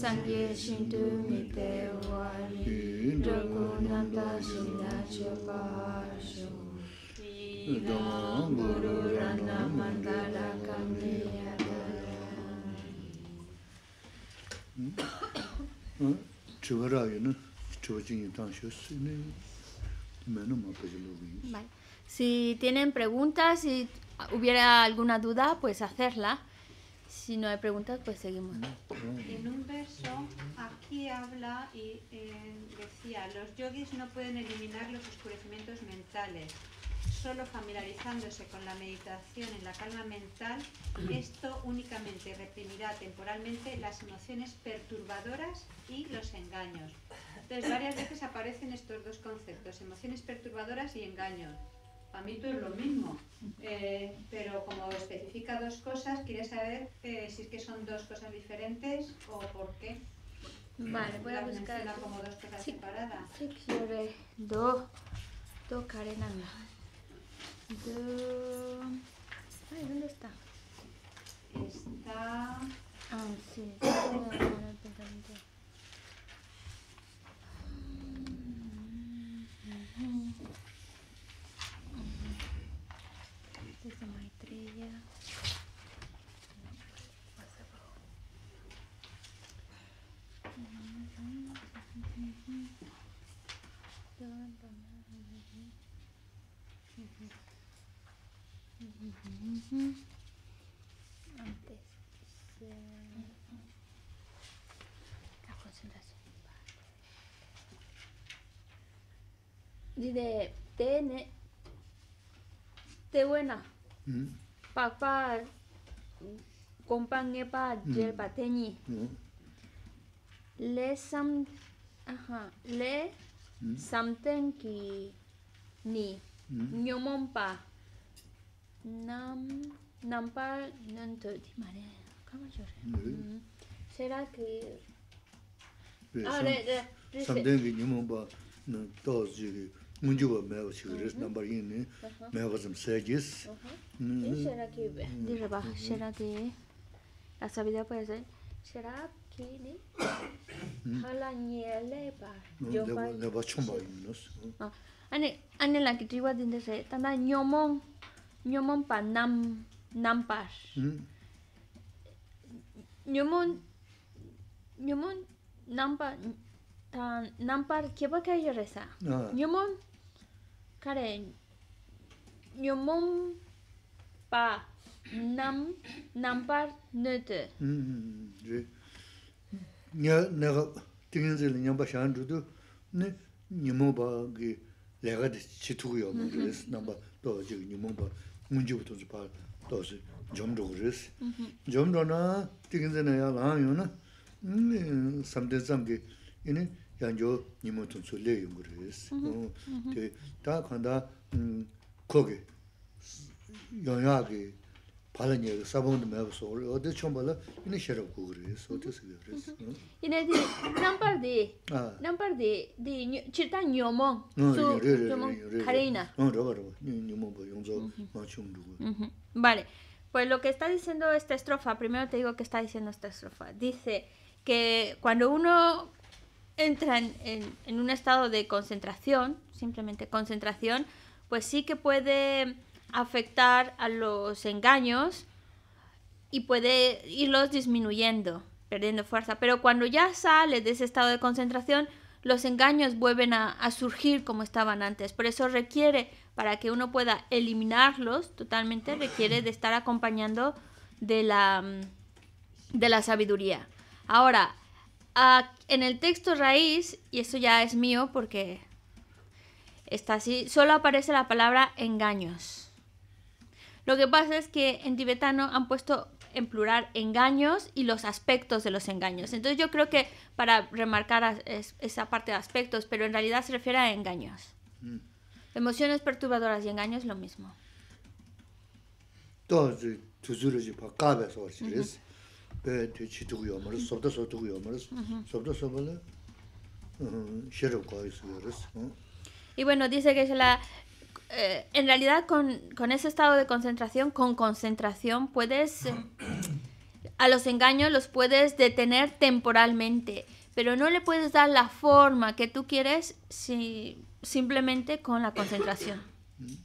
Sangye Shintu Mite Wani Raghunanda Shinacho Pasho Idam Guru Rana Mandala Kamiyadara hmm? Chiva Raya na Chiva Jingi Tangsho Sine Mena Mapajalo Vins Si tienen preguntas, si hubiera alguna duda, pues hacerla. Si no hay preguntas, pues seguimos. En un verso, aquí habla y eh, decía, los yogis no pueden eliminar los oscurecimientos mentales. Solo familiarizándose con la meditación en la calma mental, esto únicamente reprimirá temporalmente las emociones perturbadoras y los engaños. Entonces, varias veces aparecen estos dos conceptos, emociones perturbadoras y engaños. Para mí todo es lo mismo. Eh, pero como especifica dos cosas, ¿quieres saber eh, si es que son dos cosas diferentes o por qué. Vale, voy a buscar. como dos cosas sí. separadas. Sí, quiere do, dos karenami. Do... Ay, ¿dónde está? Está... Ah, sí. jangan pernah lagi antes se la concentración dice tiene te buena papá compañero para el pateñi le sam Ajá. Le mm. something ki ni. Mm. Nyomon pa. Nam nam pa nun to di mare. Kama chore. Hmm. Mm. Será que Ah, le le. Something ki nyomon pa nun to ji ki. Munju ba me wa chigir hmm. ni. Me wa zum se kini hala nyele ba nyo ba nyo ane laki triwa dindese tanda nyo mong nyo mong pa nam nampar nyo mong nyo mong nampar nampar kiba kayo kare pa nam nampar Nyā ngā, tīngiñzi, nyā bā shāndru dhū, nī, nīmo bā gī, lēgā dhī, chitu gu yaw mō rīs, nā bā, dhō, jī, nīmo bā, nguñjibu tō nzū bā, dhō zhī, dzhōm dhō rīs, dzhōm dhō nā, de vale pues lo que está diciendo esta estrofa primero te digo que está diciendo esta estrofa dice que cuando uno entra en, en, en un estado de concentración simplemente concentración pues sí que puede afectar a los engaños y puede irlos disminuyendo, perdiendo fuerza. Pero cuando ya sale de ese estado de concentración, los engaños vuelven a, surgir como estaban antes. Por eso requiere, para que uno pueda eliminarlos totalmente, requiere de estar acompañando de la, de la sabiduría. Ahora, en el texto raíz, y esto ya es mío porque está así, solo aparece la palabra engaños. Lo que pasa es que en tibetano han puesto en plural engaños y los aspectos de los engaños. Entonces yo creo que para remarcar esa parte de aspectos, pero en realidad se refiere a engaños. Mm. Emociones perturbadoras y engaños lo mismo. Y bueno, dice que es la eh, en realidad con, con, ese estado de concentración, con concentración puedes... Eh, a los engaños los puedes detener temporalmente, pero no le puedes dar la forma que tú quieres si, simplemente con la concentración.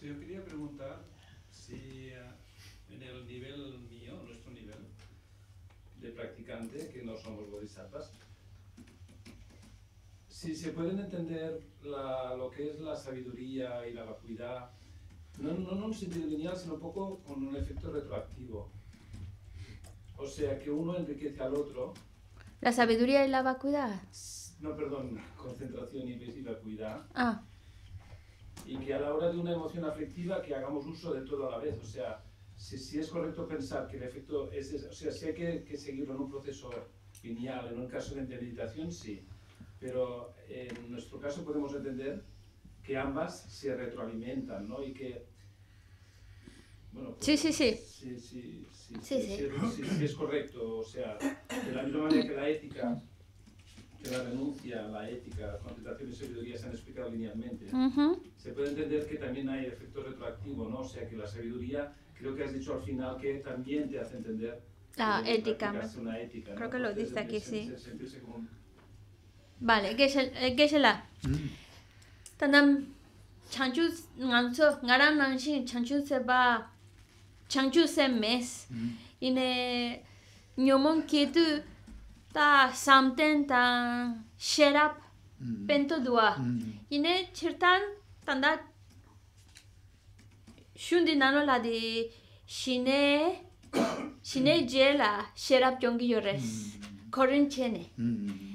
Sí, yo quería preguntar si eh, en el nivel mío, nuestro nivel de practicante, que no somos bodhisattvas, si se pueden entender lo que es la sabiduría y la vacuidad, no, no, en un sentido lineal, sino un poco con un efecto retroactivo. O sea, que uno enriquece al otro. ¿La sabiduría y la vacuidad? No, perdón, concentración y vacuidad. Ah. Y que a la hora de una emoción afectiva que hagamos uso de todo a la vez. O sea, si, si es correcto pensar que el efecto es... o sea, si hay que, que seguirlo en un proceso lineal, en un caso de meditación, sí pero en nuestro caso podemos entender que ambas se retroalimentan, ¿no? Y que... Bueno, pues, sí, sí, sí. Sí, sí, sí. sí, Si, es correcto, o sea, de la misma manera que la ética que la renuncia, la ética, la concentración y sabiduría se han explicado linealmente. Se puede entender que también hay efecto retroactivo, ¿no? O sea, que la sabiduría, creo que has dicho al final que también te hace entender la ah, ética. Una ética Creo que lo dice aquí, sí. Vale, ge she eh, la. Mm. Ta nam changchu ngang tsu, nga rang nang shing changchu se ba, changchu se mes. Mm. Ine nyomon ketu ta samten tang sherap mm. pento duwa. Ine chirtan tanda shundi nano la di shine, shine je la sherap yongi yores. Korin chene.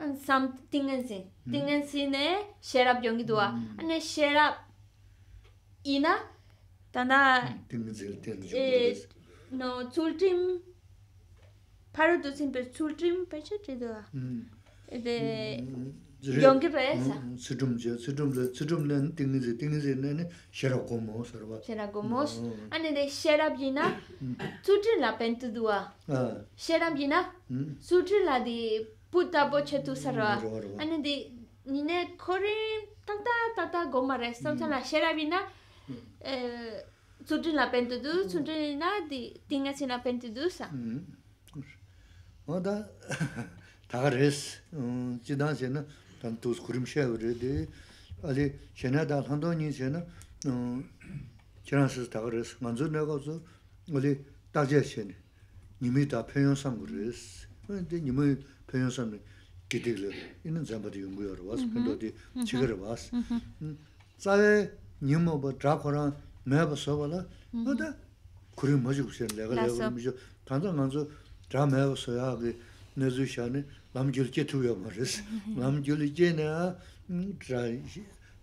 and something and tingen thing ne share up jong dua share up ina tanda Tingen and tingen no chul paru do sin pe chul trim pe che de dua de pe sa chul trim je chul trim je le tingen and say thing ne ne share up gomo sar ba share up gomo share up ina chul la pe tu dua share up ina la di puta bo tu sarwa ane di nine kore tangta tata goma re sanso la shera bina eh la pente du tsu din na di tinga si pente du sa o da ta res chi dan se na tan tu skurim she re ali chena da hando ni se na chena se res manzu ne go zu ali ta je se ta pe yo sam res pyo samne kitikla, ina zambati yungu yor was, mm-hmm. pindo di mm-hmm. chigar was. Mm-hmm. Mm. Tsaaya nyingma ba drakwaraan mayaba soba la, oda kuri mazhi kusen laga laga mizho. Tanda nganzo 남길게 두여 soya agi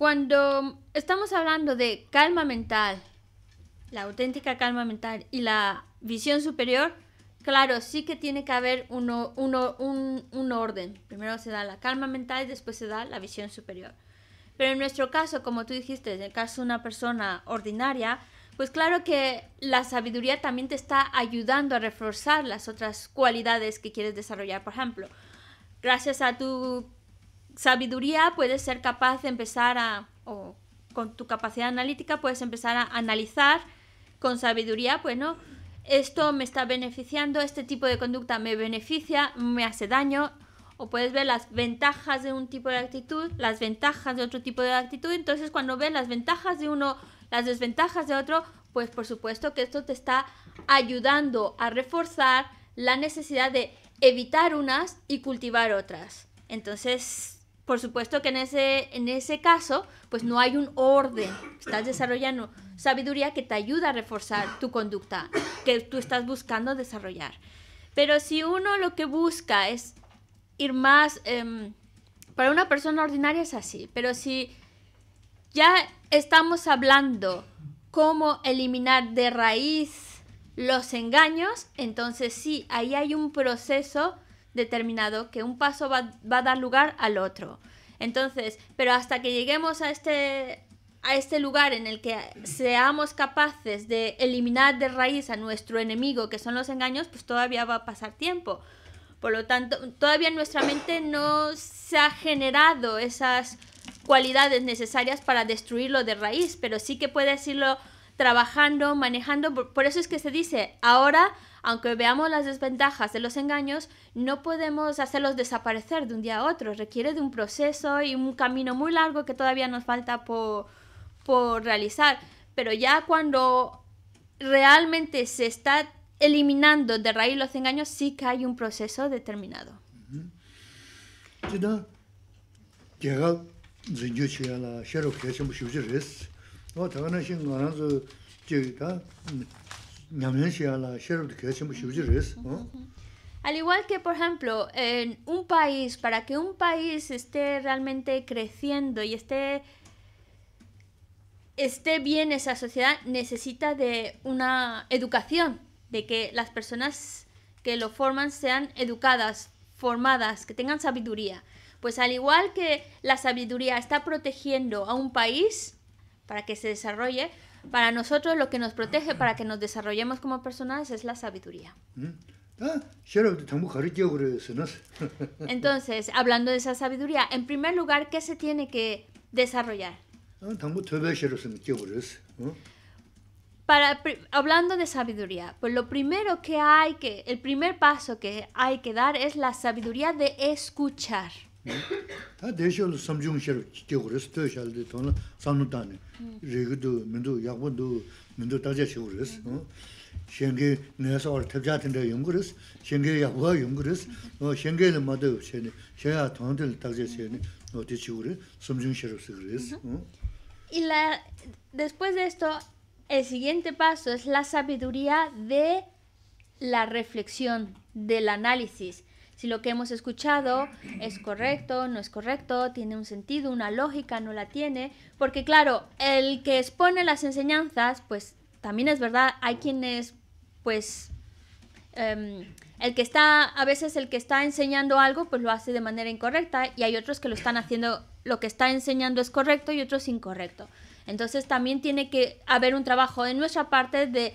Cuando estamos hablando de calma mental, la auténtica calma mental y la visión superior, claro, sí que tiene que haber un, un orden. Primero se da la calma mental y después se da la visión superior. Pero en nuestro caso, como tú dijiste, en el caso de una persona ordinaria, pues claro que la sabiduría también te está ayudando a reforzar las otras cualidades que quieres desarrollar. Por ejemplo, gracias a tu sabiduría puedes ser capaz de empezar a, o con tu capacidad analítica puedes empezar a analizar con sabiduría, Bueno, pues, esto me está beneficiando, este tipo de conducta me beneficia, me hace daño, o puedes ver las ventajas de un tipo de actitud, las ventajas de otro tipo de actitud, entonces cuando ves las ventajas de uno, las desventajas de otro, pues por supuesto que esto te está ayudando a reforzar la necesidad de evitar unas y cultivar otras. Entonces, por supuesto que en ese, en ese caso, pues no hay un orden. Estás desarrollando sabiduría que te ayuda a reforzar tu conducta, que tú estás buscando desarrollar. Pero si uno lo que busca es ir más... Em, para una persona ordinaria es así, pero si ya estamos hablando cómo eliminar de raíz los engaños, entonces sí, ahí hay un proceso determinado que un paso va, a dar lugar al otro. Entonces, pero hasta que lleguemos a este, a este lugar en el que seamos capaces de eliminar de raíz a nuestro enemigo, que son los engaños, pues todavía va a pasar tiempo. Por lo tanto, todavía en nuestra mente no se ha generado esas cualidades necesarias para destruirlo de raíz, pero sí que puede decirlo trabajando, manejando. Por, eso es que se dice, ahora, aunque veamos las desventajas de los engaños, no podemos hacerlos desaparecer de un día a otro. Requiere de un proceso y un camino muy largo que todavía nos falta por, realizar. Pero ya cuando realmente se está eliminando de raíz los engaños, sí que hay un proceso determinado. Al igual que, por ejemplo, en un país, para que un país esté realmente creciendo y esté, esté bien esa sociedad, necesita de una educación, de que las personas que lo forman sean educadas, formadas, que tengan sabiduría. Pues al igual que la sabiduría está protegiendo a un país, para que se desarrolle. Para nosotros lo que nos protege para que nos desarrollemos como personas es la sabiduría. ¿Mm? Ah, Entonces, hablando de esa sabiduría, en primer lugar, ¿qué se tiene que desarrollar? Ah, para, hablando de sabiduría, pues lo primero que hay que, el primer paso que hay que dar es la sabiduría de escuchar. Y después de esto, el siguiente paso es la sabiduría de la reflexión, del análisis si lo que hemos escuchado es correcto, no es correcto, tiene un sentido, una lógica, no la tiene, porque claro, el que expone las enseñanzas, pues también es verdad, hay quienes, pues, em, el que está, a veces el que está enseñando algo, pues lo hace de manera incorrecta y hay otros que lo están haciendo, lo que está enseñando es correcto y otros incorrecto. Entonces también tiene que haber un trabajo en nuestra parte de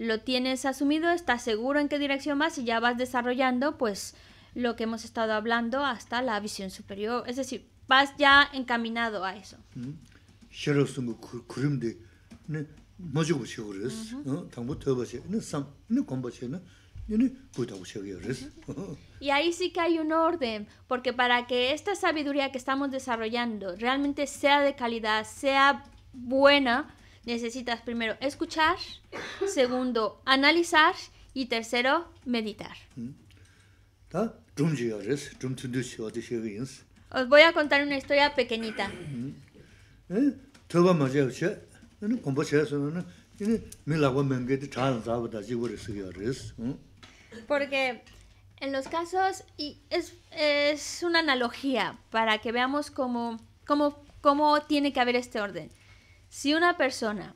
lo tienes asumido, estás seguro en qué dirección vas y ya vas desarrollando pues lo que hemos estado hablando hasta la visión superior, es decir, vas ya encaminado a eso. Y ahí sí que hay un orden, porque para que esta sabiduría que estamos desarrollando realmente sea de calidad, sea buena, necesitas primero escuchar, segundo analizar y tercero meditar. Os voy a contar una historia pequeñita. Porque en los casos, y es, una analogía para que veamos cómo, cómo, cómo tiene que haber este orden. Si una persona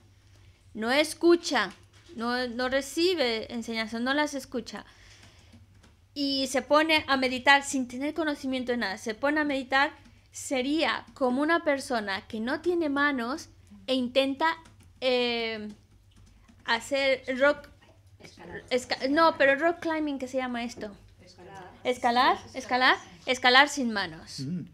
no escucha, no, no recibe enseñanzas, no las escucha, y se pone a meditar sin tener conocimiento de nada, se pone a meditar, sería como una persona que no tiene manos e intenta eh, hacer rock... no, pero rock climbing, que se llama esto? Escalar. Escalar, escalar, sin manos. Mm.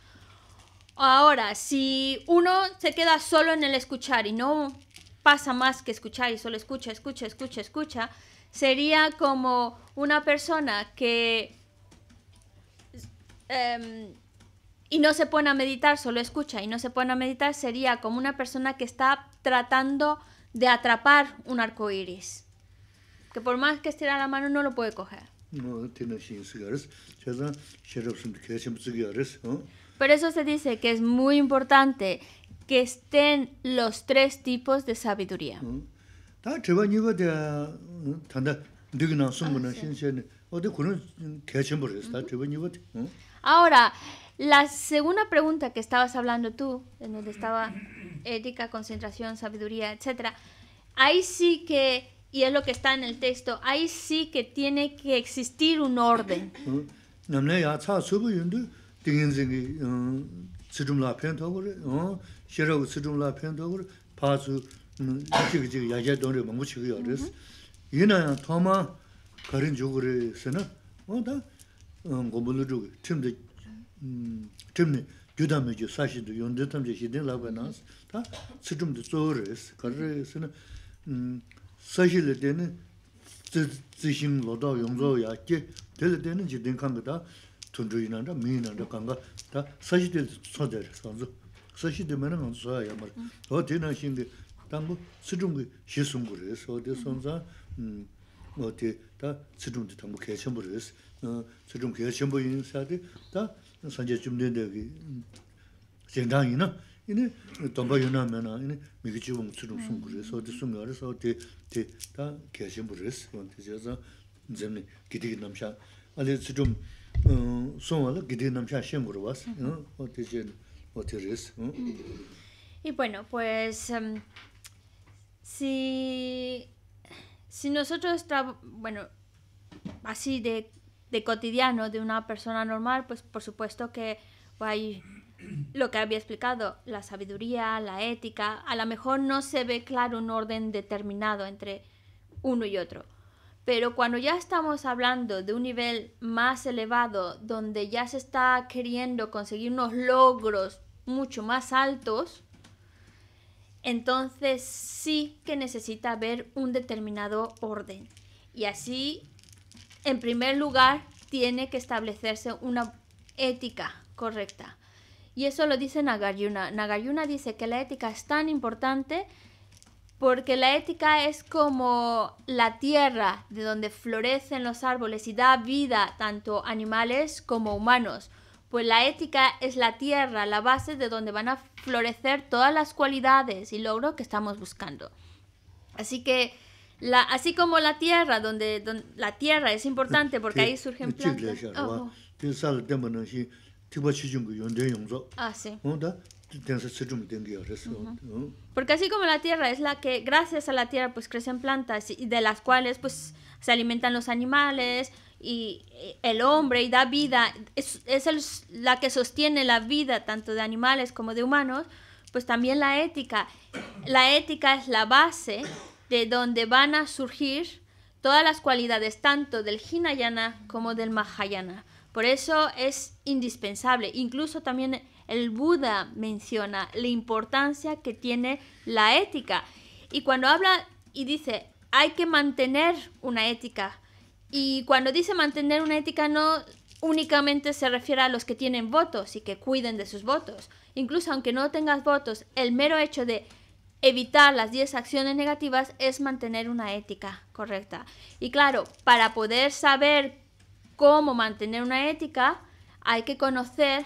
Ahora, si uno se queda solo en el escuchar y no pasa más que escuchar y solo escucha, escucha, escucha, escucha, sería como una persona que... Em, y no se pone a meditar, solo escucha y no se pone a meditar, sería como una persona que está tratando de atrapar un arco iris. Que por más que estira la mano no lo puede coger. No, tiene por eso se dice que es muy importante que estén los tres tipos de sabiduría. Ahora, la segunda pregunta que estabas hablando tú, en donde estaba ética, concentración, sabiduría, etcétera, ahí sí que, y es lo que está en el texto, ahí sí que tiene que existir un orden. 딩인징이 음 지금라 팬토고르 어 싫어고 지금라 팬토고르 파수 지금 지금 야제 돈을 못 붙이고 그랬어 이나야 토마 거린 죽으래서는 음 팀데 음 팀네 교담이죠 사실도 연대 탐제 시대라고 다 지금도 저르스 거르스는 음 때는 지 로도 용도 될 때는 지든 간 tundru yu nanda, mi yu nanda kanga, ta sashi de tsua dhari, sanzu. Sashi de mena nanda tsua ya mara. O te na 담부 tangu tsidungi shi sungu res, o te sanza, o te ta tsidungi tangu kachambu res. Tsidungi kachambu yin sadi, ta sanja chumdendegi zendang yina, yini tamba yu na tsidungi ta tsidungi Y bueno, pues em, si, si nosotros, bueno, así de, de cotidiano de una persona normal, pues por supuesto que hay lo que había explicado, la sabiduría, la ética, a lo mejor no se ve claro un orden determinado entre uno y otro. Pero cuando ya estamos hablando de un nivel más elevado, donde ya se está queriendo conseguir unos logros mucho más altos, entonces sí que necesita haber un determinado orden. Y así, en primer lugar, tiene que establecerse una ética correcta. Y eso lo dice Nagarjuna. Nagayuna dice que la ética es tan importante porque la ética es como la tierra de donde florecen los árboles y da vida tanto animales como humanos. Pues la ética es la tierra, la base de donde van a florecer todas las cualidades y logros que estamos buscando. Así que así como la tierra, donde, la tierra es importante porque ahí surgen plantas. Ah, sí. Porque así como la tierra es la que, gracias a la tierra, pues crecen plantas y de las cuales pues se alimentan los animales y el hombre y da vida, es, la que sostiene la vida tanto de animales como de humanos, pues también la ética. La ética es la base de donde van a surgir todas las cualidades tanto del Hinayana como del Mahayana. Por eso es indispensable, incluso también el Buda menciona la importancia que tiene la ética. Y cuando habla y dice, hay que mantener una ética. Y cuando dice mantener una ética no únicamente se refiere a los que tienen votos y que cuiden de sus votos. Incluso aunque no tengas votos, el mero hecho de evitar las 10 acciones negativas es mantener una ética correcta. Y claro, para poder saber cómo mantener una ética, hay que conocer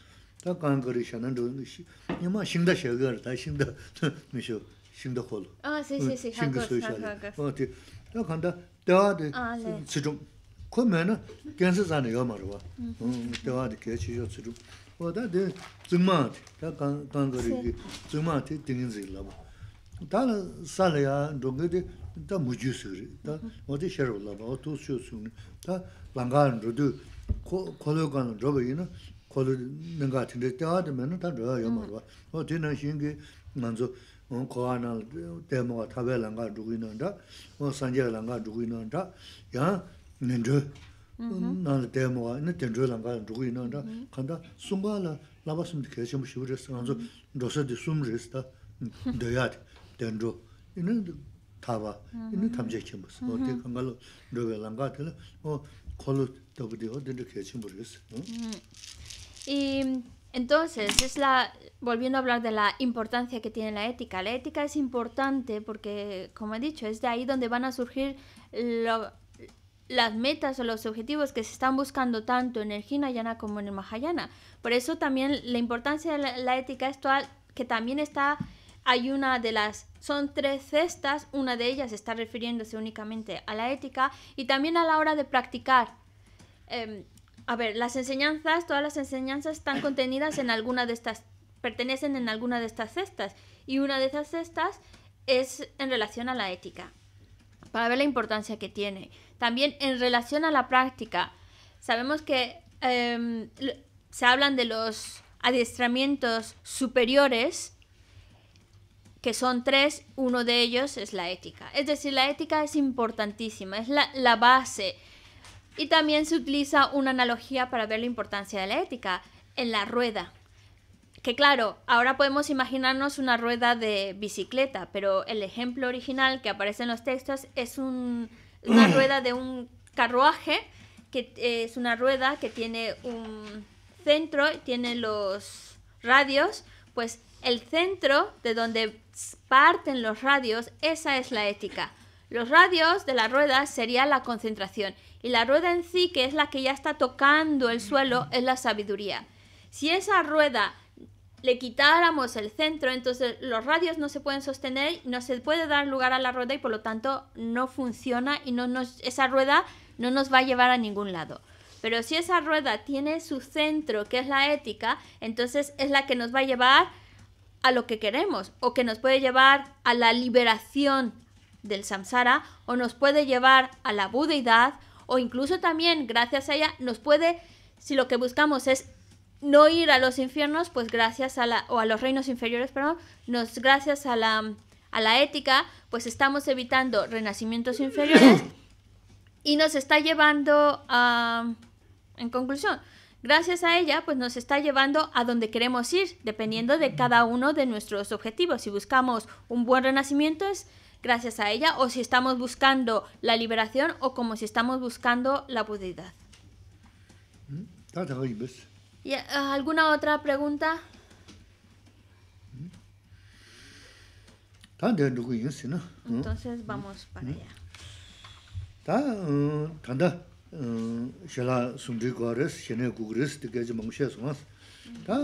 da kan garişanındı şimdi şimdi da şeker ta şimdi şimdi mi şu şimdi kol aa sey sey sey han kar kar da kan da da çıtım koymu ona genç sana ne yamar o da da geçiş olsun da da zımma da kan gariği zımma dediğin zırla bu dan sal ya doğgide da müjüsür da kholu 내가 tingde tiaade mena taa raa yaa marwa. Mm. O ti naa shingi nganzo kohaa naa temwaa tabaya langaa dhugui naa daa, o sanjaya langaa dhugui naa daa, yaa nindru mm-hmm. naa temwaa, naa tindru langaa dhugui naa daa, mm-hmm. kanda sumbaa laa labaa sumdi kheshimu shivurisi, nganzo mm-hmm. dosa di sumrisi taa, dayaa di tindru, ina tabaa, ina tamjaa kheshimu. O ti kanga loo dhugui o Y entonces, es la, volviendo a hablar de la importancia que tiene la ética. La ética es importante porque, como he dicho, es de ahí donde van a surgir las metas o los objetivos que se están buscando tanto en el Hinayana como en el Mahayana. Por eso también la importancia de la, ética es tal, que también está, hay una de las, son tres cestas, una de ellas está refiriéndose únicamente a la ética y también a la hora de practicar. Em, a ver, las enseñanzas, todas las enseñanzas están contenidas en alguna de estas, pertenecen en alguna de estas cestas. Y una de esas cestas es en relación a la ética, para ver la importancia que tiene. También en relación a la práctica. Sabemos que em, se hablan de los adiestramientos superiores, que son tres, uno de ellos es la ética. Es decir, la ética es importantísima, es la, la base y también se utiliza una analogía para ver la importancia de la ética, en la rueda. Que claro, ahora podemos imaginarnos una rueda de bicicleta, pero el ejemplo original que aparece en los textos es una rueda de un carruaje, que eh, es una rueda que tiene un centro, tiene los radios, pues el centro de donde parten los radios, esa es la ética. Los radios de la rueda sería la concentración y la rueda en sí, que es la que ya está tocando el suelo, es la sabiduría. Si esa rueda le quitáramos el centro, entonces los radios no se pueden sostener, no se puede dar lugar a la rueda y por lo tanto no funciona y esa rueda no nos va a llevar a ningún lado. Pero si esa rueda tiene su centro, que es la ética, entonces es la que nos va a llevar a lo que queremos o que nos puede llevar a la liberación del samsara o nos puede llevar a la budeidad o incluso también gracias a ella nos puede, si lo que buscamos es no ir a los infiernos, pues gracias a la, o a los reinos inferiores, perdón, nos, gracias a la, a la ética, pues estamos evitando renacimientos inferiores y nos está llevando a, en conclusión, gracias a ella, pues nos está llevando a donde queremos ir, dependiendo de cada uno de nuestros objetivos. Si buscamos un buen renacimiento, es gracias a ella o si estamos buscando la liberación o como si estamos buscando la budidad. Mm-hmm. ¿Y, ah, ¿Alguna otra pregunta? Mm-hmm. Mm-hmm. Entonces vamos para allá. shala sumdri kwares, shene gugris, di gaji mangshe sungas. Ta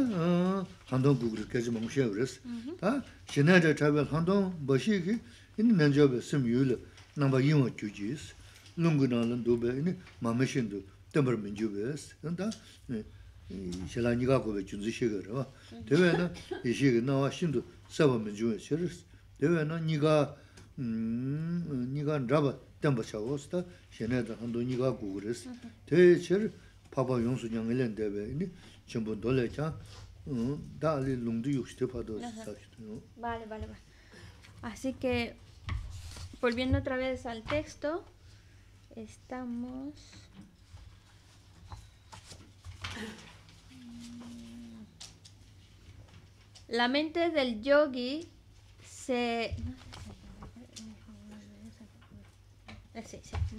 handong gugris, gaji mangshe uris. Ta shene da chabel handong bashi ki 인 menjawab sim yule namba yimo chujis lungu nalan dobe ini mamishin do tembar menjubes nda shala niga ko be chunzi shigar wa dewe na ishi ge nawa shindu saba menjume shiris dewe na niga mm, niga raba tembar chawos ta shene da hando niga ko gures te volviendo otra vez al texto, estamos... La mente del yogi se...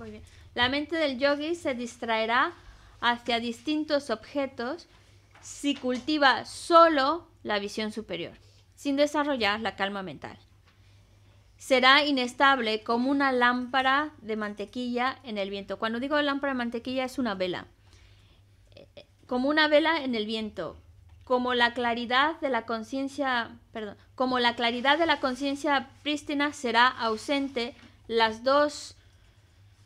bien. La mente del yogi se distraerá hacia distintos objetos si cultiva solo la visión superior, sin desarrollar la calma mental será inestable como una lámpara de mantequilla en el viento. Cuando digo lámpara de mantequilla es una vela. Eh, como una vela en el viento, como la claridad de la conciencia, perdón, como la claridad de la conciencia prístina será ausente, las dos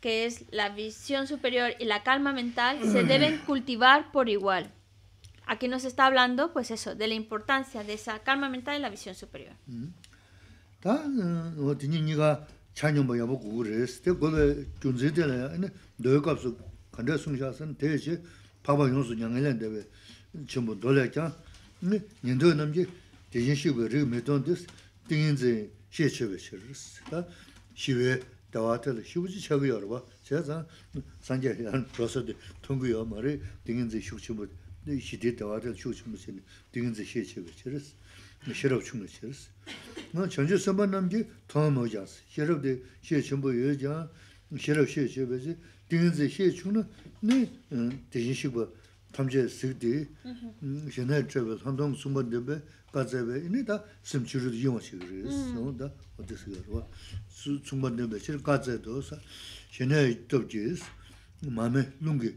que es la visión superior y la calma mental se deben cultivar por igual. Aquí nos está hablando pues eso, de la importancia de esa calma mental y la visión superior. Mm. 다 Tén oczywiście rgá chán nyongba 그랬을 때 réeé sithe.. Keode kyun chipsi 대시 kstockab bootswú khandrā sung w s aspirationh dei¸ 년도 nyi gpondhhi tamorphKKh Э. Chopat dóligli d익hnay nyñe d freely, allowab yang hanghér sivié rig cómo names sHiwé dah Xíwé çibé arwa sially Z keyboard mi shirab chungla shiris. Nga chanchi samba namgi thwaa mo jansi, shirab di shiye chumbo yoye jan, shirab shiye chebe zi, tinginzi shiye chungla, ni eh, tijin shikba thamche sikdi, shenay mm-hmm. eh, chebe, thamthong sumba debe, kazebe, ini da sim churu di yuwa shikiris, mm. no da odi sikarwa. Sumba debe shir mame lungi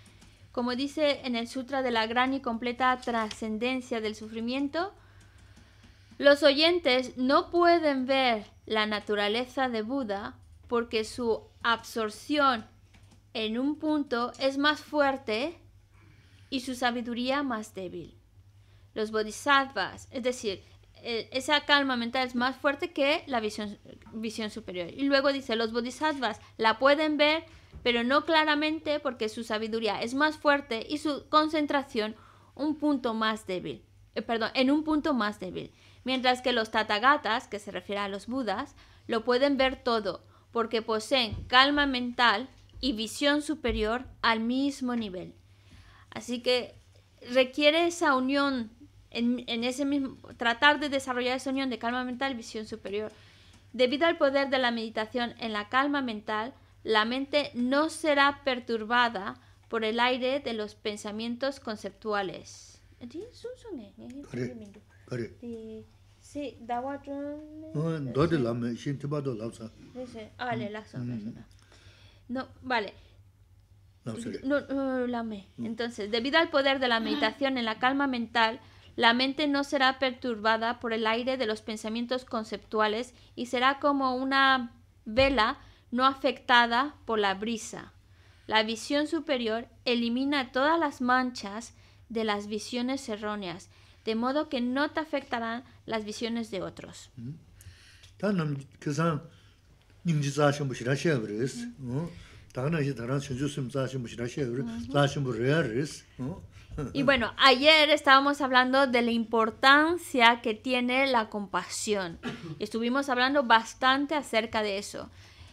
Como dice en el Sutra de la gran y completa trascendencia del sufrimiento, los oyentes no pueden ver la naturaleza de Buda porque su absorción en un punto es más fuerte y su sabiduría más débil. Los bodhisattvas, es decir, e, esa calma mental es más fuerte que la visión, superior. Y luego dice, los bodhisattvas la pueden ver pero no claramente porque su sabiduría es más fuerte y su concentración un punto más débil, eh, en un punto más débil. Mientras que los tatagatas, que se refiere a los budas, lo pueden ver todo porque poseen calma mental y visión superior al mismo nivel. Así que requiere esa unión ese mismo, tratar de desarrollar esa unión de calma mental y visión superior. Debido al poder de la meditación en la calma mental, la mente no será perturbada por el aire de los pensamientos conceptuales. No, vale. No, Entonces, debido al poder de la meditación en la calma mental, la mente no será perturbada por el aire de los pensamientos conceptuales y será como una vela no afectada por la brisa. La visión superior elimina todas las manchas de las visiones erróneas, de modo que no te afectarán las visiones de otros. Mm-hmm. Y bueno, ayer estábamos hablando de la importancia que tiene la compasión. Estuvimos hablando bastante acerca de eso.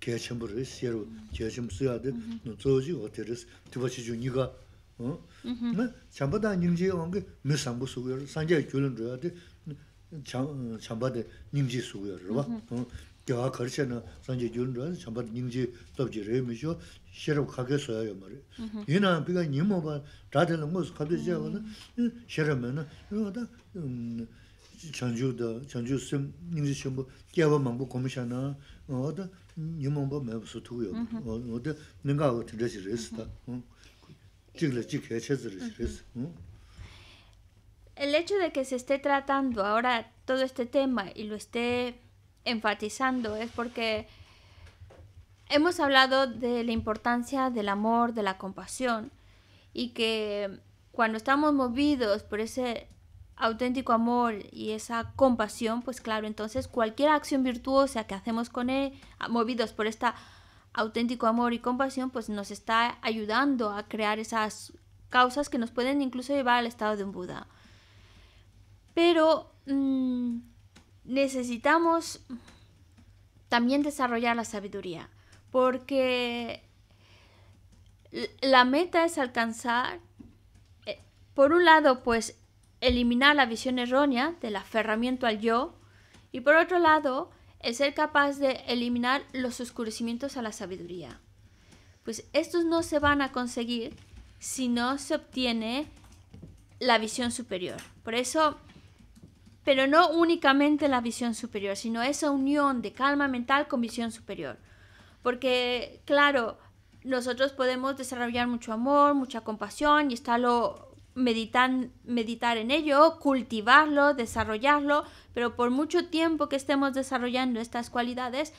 개첨부를 새로 개첨 써야 돼. 호텔스 두바시 중이가 어? 네? 잠바다 님지 온게 메상부 수고를 산재 결론 줘야 잠장 님지 수고요. 봐. 어? 겨 거셔는 산재 결론 잠바다 님지 더지 레미죠. 새로 가겠어요, 써야요 말이야. 이나 비가 님어 봐. 다들 뭐 가듯이 하거든. 새로면은 이거다. 음. El hecho de que se esté tratando ahora todo este tema y lo esté enfatizando es porque hemos hablado de la importancia del amor, de la compasión y que cuando estamos movidos por ese auténtico amor y esa compasión, pues claro, entonces cualquier acción virtuosa que hacemos con él, movidos por este auténtico amor y compasión, pues nos está ayudando a crear esas causas que nos pueden incluso llevar al estado de un Buda. Pero mm, necesitamos también desarrollar la sabiduría, porque la meta es alcanzar, eh, por un lado, pues eliminar la visión errónea del aferramiento al yo y por otro lado, el ser capaz de eliminar los oscurecimientos a la sabiduría. Pues estos no se van a conseguir si no se obtiene la visión superior. Por eso, pero no únicamente la visión superior, sino esa unión de calma mental con visión superior. Porque, claro, nosotros podemos desarrollar mucho amor, mucha compasión y está lo meditar en ello, cultivarlo, desarrollarlo, pero por mucho tiempo que estemos desarrollando estas cualidades,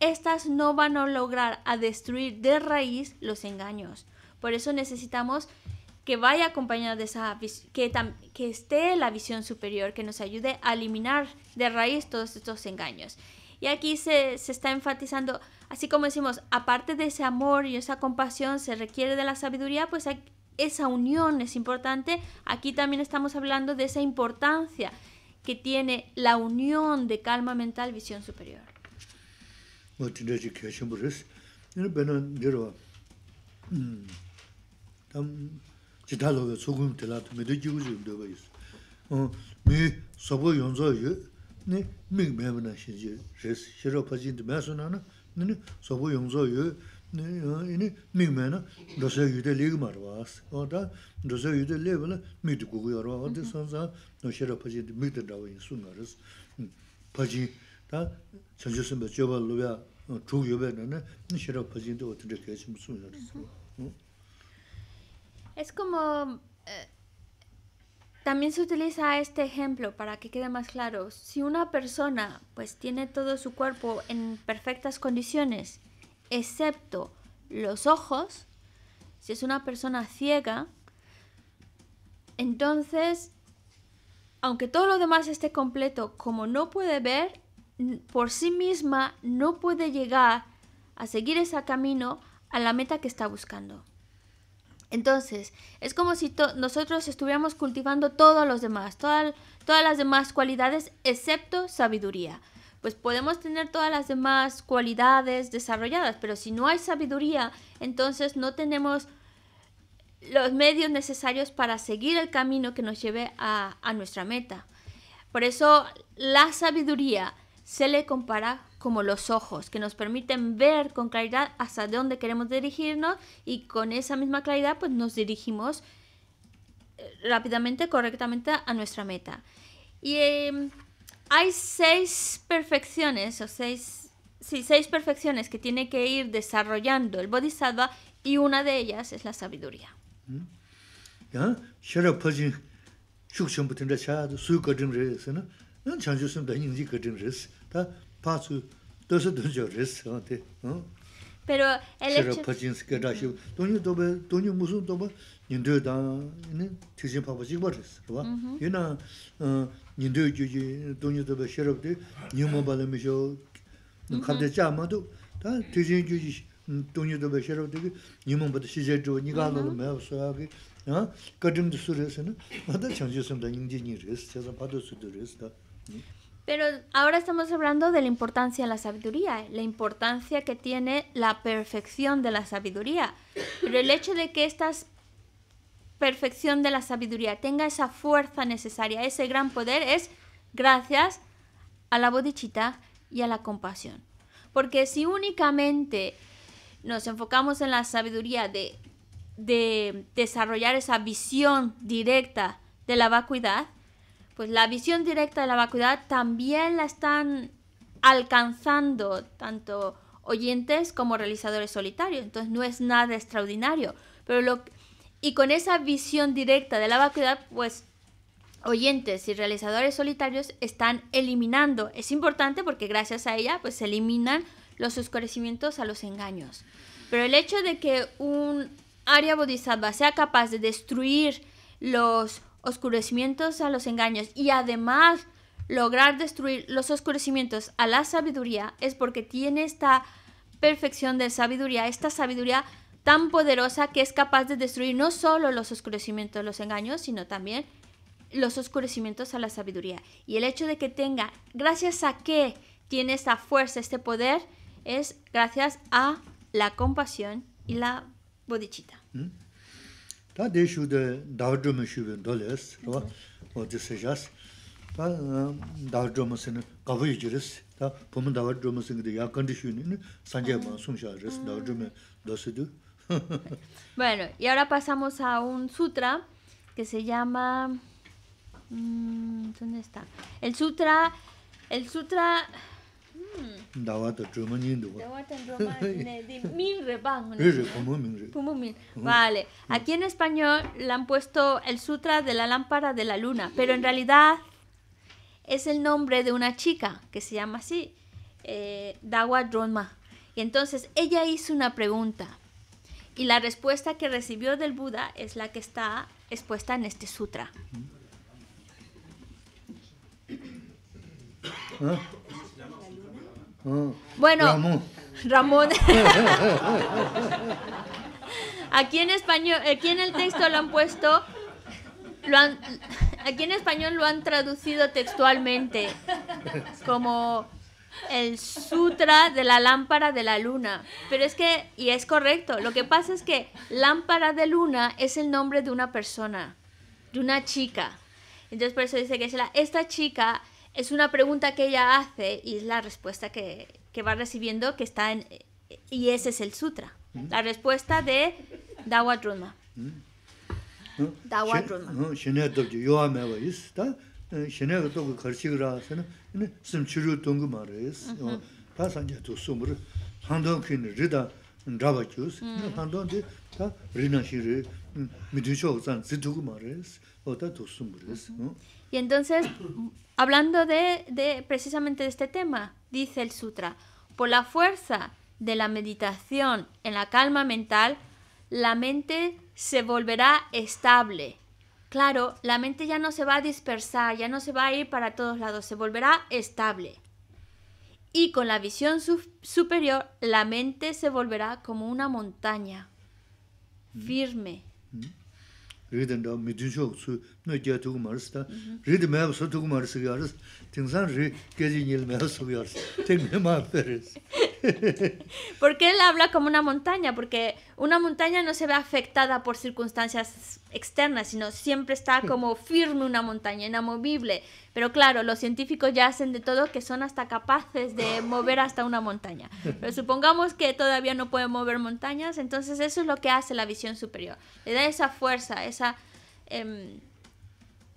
estas no van a lograr a destruir de raíz los engaños. Por eso necesitamos que vaya acompañada de esa que, que esté la visión superior que nos ayude a eliminar de raíz todos estos engaños. Y aquí se, se, está enfatizando, así como decimos, aparte de ese amor y esa compasión se requiere de la sabiduría, pues hay, esa unión es importante. Aquí también estamos hablando de esa importancia que tiene la unión de calma mental, visión superior mingmay mena rasa yude lig marwaas. Oda rasa yude de na migdi gugu yarwa. Oda mm-hmm. sanza no shira paji migdi dawa yin su nga ras. Mm. Paji ta chanchu simba joba lubya chug yubya na na shira paji da otinde kayachim su nga ras. Mm-hmm. Mm. Es como... Eh, también se utiliza este ejemplo para que quede más claro. Si una persona pues tiene todo su cuerpo en perfectas condiciones excepto los ojos, si es una persona ciega, entonces, aunque todo lo demás esté completo, como no puede ver, por sí misma no puede llegar a seguir ese camino a la meta que está buscando. Entonces, es como si nosotros estuviéramos cultivando todos los demás, todas, las demás cualidades excepto sabiduría pues podemos tener todas las demás cualidades desarrolladas, pero si no hay sabiduría, entonces no tenemos los medios necesarios para seguir el camino que nos lleve a, nuestra meta. Por eso la sabiduría se le compara como los ojos, que nos permiten ver con claridad hasta dónde queremos dirigirnos y con esa misma claridad pues nos dirigimos eh, rápidamente, correctamente a nuestra meta. Y em, hay seis perfecciones, o seis, sí, seis perfecciones que tiene que ir desarrollando el bodhisattva y una de ellas es la sabiduría. Pero el nindu da tiksin pabu jikba res, rwa. Mm-hmm. Yina uh, nindu juji dunyu dhaba shirabdi nyingma bala misho mm-hmm. khabde cha madu, ta tiksin juji dunyu dhaba shirabdi nyingma bada shizhe dhwa niga lala mayab mm-hmm. suya ki kadimdi su res, mada chanchi samda ningdi ni res, chasa padu su dhu res da. Pero ahora estamos hablando de la importancia de la sabiduría, la importancia que tiene la perfección de la sabiduría. Pero el hecho de que estas perfección de la sabiduría, tenga esa fuerza necesaria, ese gran poder es gracias a la bodichita y a la compasión. Porque si únicamente nos enfocamos en la sabiduría de, de desarrollar esa visión directa de la vacuidad, pues la visión directa de la vacuidad también la están alcanzando tanto oyentes como realizadores solitarios. Entonces no es nada extraordinario. Pero lo, y con esa visión directa de la vacuidad, pues oyentes y realizadores solitarios están eliminando. Es importante porque gracias a ella pues se eliminan los oscurecimientos a los engaños. Pero el hecho de que un área bodhisattva sea capaz de destruir los oscurecimientos a los engaños y además lograr destruir los oscurecimientos a la sabiduría es porque tiene esta perfección de sabiduría, esta sabiduría tan poderosa que es capaz de destruir no solo los oscurecimientos, los engaños, sino también los oscurecimientos a la sabiduría. Y el hecho de que tenga, gracias a que tiene esta fuerza, este poder, es gracias a la compasión y la bodichita. ¿Mm? bueno, y ahora pasamos a un sutra que se llama... Mm, ¿Dónde está? El sutra... El sutra... Mm. vale, aquí en español le han puesto el Sutra de la Lámpara de la Luna, pero en realidad es el nombre de una chica que se llama así, eh, Dawa Droma. Y entonces ella hizo una pregunta. Y la respuesta que recibió del Buda es la que está expuesta en este sutra. Ah. bueno, ah. Ramón. aquí en español, aquí en el texto lo han puesto, aquí en español lo han traducido textualmente como el sutra de la lámpara de la luna. Pero es que, y es correcto, lo que pasa es que lámpara de luna es el nombre de una persona, de una chica. Entonces por eso dice que es la, esta chica es una pregunta que ella hace y es la respuesta que, que va recibiendo que está en... Y ese es el sutra, mm. la respuesta de Dawa yo ¿Mm? ¿No? Y entonces, hablando de, de precisamente de este tema, dice el sutra, por la fuerza de la meditación en la calma mental, la mente se volverá estable, Claro, la mente ya no se va a dispersar, ya no se va a ir para todos lados, se volverá estable. Y con la visión superior, la mente se volverá como una montaña, mm. firme. Mm. Mm-hmm. Porque él habla como una montaña, porque una montaña no se ve afectada por circunstancias externas, sino siempre está hmm. como firme una montaña, inamovible. Pero claro, los científicos ya hacen de todo que son hasta capaces de mover hasta una montaña. Pero supongamos que todavía no pueden mover montañas, entonces eso es lo que hace la visión superior. Le da esa fuerza, esa... Em,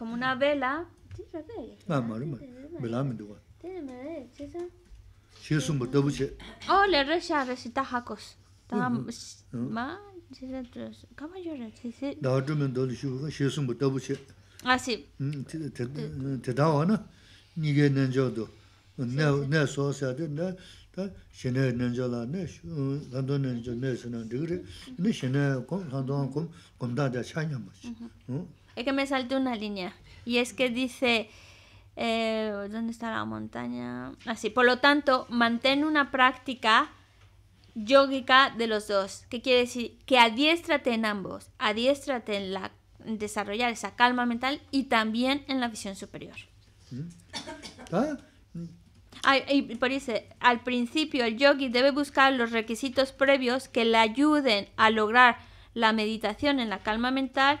como una vela. Ma mar ma. Vela me dura. Tiene me, chesa. Chesa un botuche. Oh, le resha resita hacos. Tam mm-hmm. mm-hmm. ma, Si tres. Cómo yo re, chese. otro me dole shu, chesa un botuche. Ah, sí. Mm, te te da ona. Ni ge nen do. Ne ne so sa de ne. Ta shene nen jo la ne, gando nen ne shene mm-hmm. da chanya mas. Es que me salte una línea. Y es que dice... Eh, ¿Dónde está la montaña? Así. Ah, por lo tanto, mantén una práctica yógica de los dos. ¿Qué quiere decir? Que adiéstrate en ambos. Adiéstrate en, la, desarrollar esa calma mental y también en la visión superior. ¿Mm? ¿Ah? por dice, al principio el yogi debe buscar los requisitos previos que le ayuden a lograr la meditación en la calma mental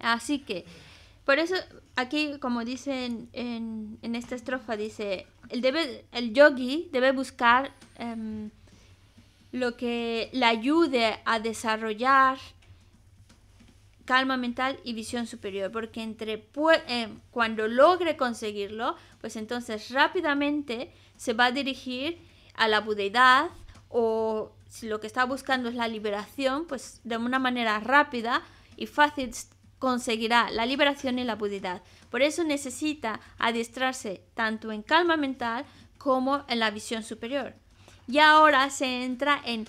Así que por eso aquí como dicen en esta estrofa dice el debe el yogi debe buscar em, lo que le ayude a desarrollar calma mental y visión superior, porque entre eh, cuando logre conseguirlo, pues entonces rápidamente se va a dirigir a la budeidad o si lo que está buscando es la liberación, pues de una manera rápida y fácil conseguirá la liberación y la budeidad. Por eso necesita adiestrarse tanto en calma mental como en la visión superior. Y ahora se entra en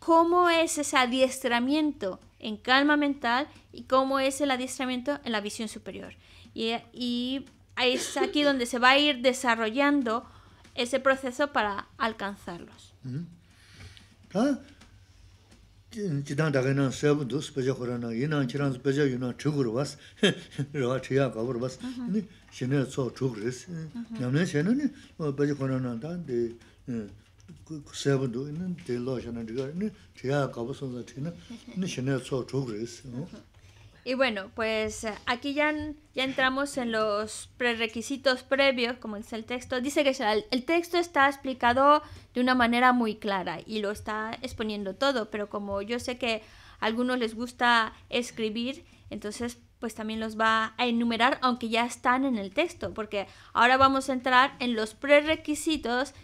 cómo es ese adiestramiento en calma mental y cómo es el adiestramiento en la visión superior. Y, es aquí donde se va a ir desarrollando ese proceso para alcanzarlos. Y bueno, pues aquí ya, ya entramos en los prerequisitos previos, como dice el texto. Dice que el, texto está explicado de una manera muy clara y lo está exponiendo todo, pero como yo sé que a algunos les gusta escribir, entonces pues también los va a enumerar, aunque ya están en el texto, porque ahora vamos a entrar en los prerequisitos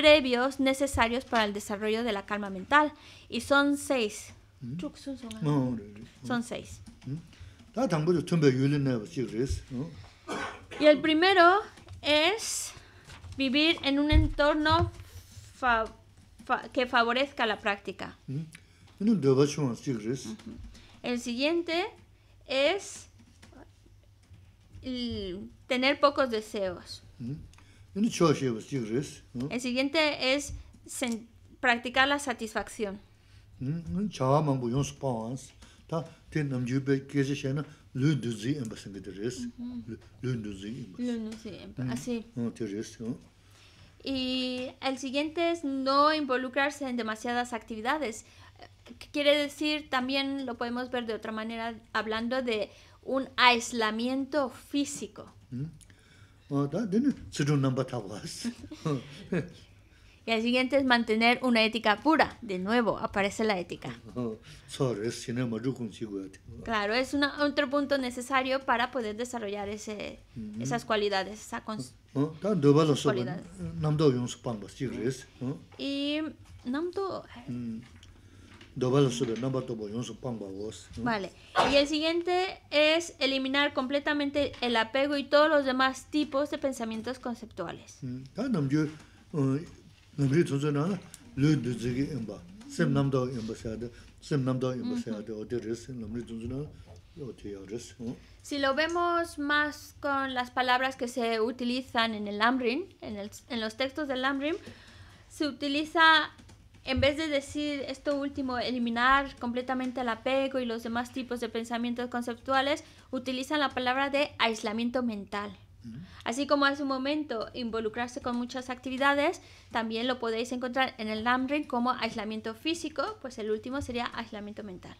previos necesarios para el desarrollo de la calma mental. Y son seis. ¿Mm? Son seis. ¿Mm? Ah, y el primero es vivir en un entorno que favorezca la práctica. ¿Mm? El siguiente es tener pocos deseos. El siguiente es practicar la satisfacción. Y el siguiente es no involucrarse en demasiadas actividades. Quiere decir, también lo podemos ver de otra manera, hablando de un aislamiento físico. ¿Mm? Y el siguiente es mantener una ética pura. De nuevo, aparece la ética. Claro, es una, otro punto necesario para poder desarrollar ese, mm-hmm. esas cualidades, esa cualidades. Y... Mm. Vale. Y el siguiente es eliminar completamente el apego y todos los demás tipos de pensamientos conceptuales. Si lo vemos más con las palabras que se utilizan en el Amrin, en, en los textos del Amrin, se utiliza en vez de decir esto último, eliminar completamente el apego y los demás tipos de pensamientos conceptuales, utilizan la palabra de aislamiento mental. Así como hace un momento involucrarse con muchas actividades, también lo podéis encontrar en el NAMRIN como aislamiento físico, pues el último sería aislamiento mental.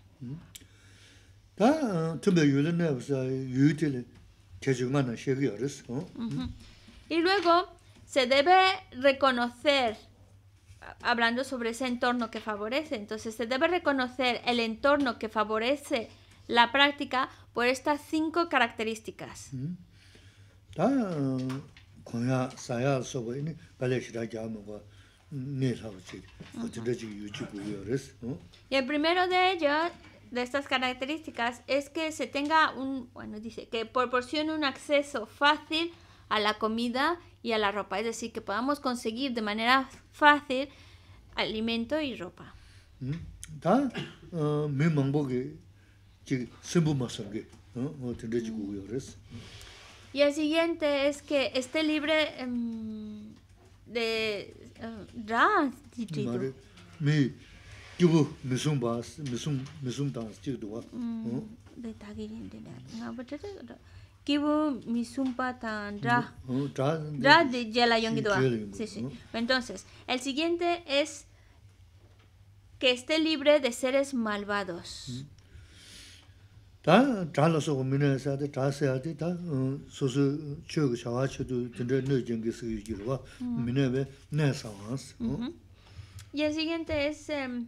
Y luego se debe reconocer hablando sobre ese entorno que favorece. Entonces se debe reconocer el entorno que favorece la práctica por estas cinco características. Mm-hmm. Y el primero de ellos, de estas características, es que se tenga un, bueno, dice, que proporcione un acceso fácil a la comida y a la ropa, es decir, que podamos conseguir de manera fácil alimento y ropa. ¿Mm? Ah, mm. Y el siguiente es que esté libre em, de em, ra Kibu Misumpa Tan mm, mm, Ra. de Yelayongi Doa. Sí, sí. Entonces, el siguiente es que esté libre de seres malvados. 다 잘로서 민에서도 다세야디 다 소소 추고 샤와치도 된데 느정게 쓰기로 민에베 내사와스 Y el siguiente es em,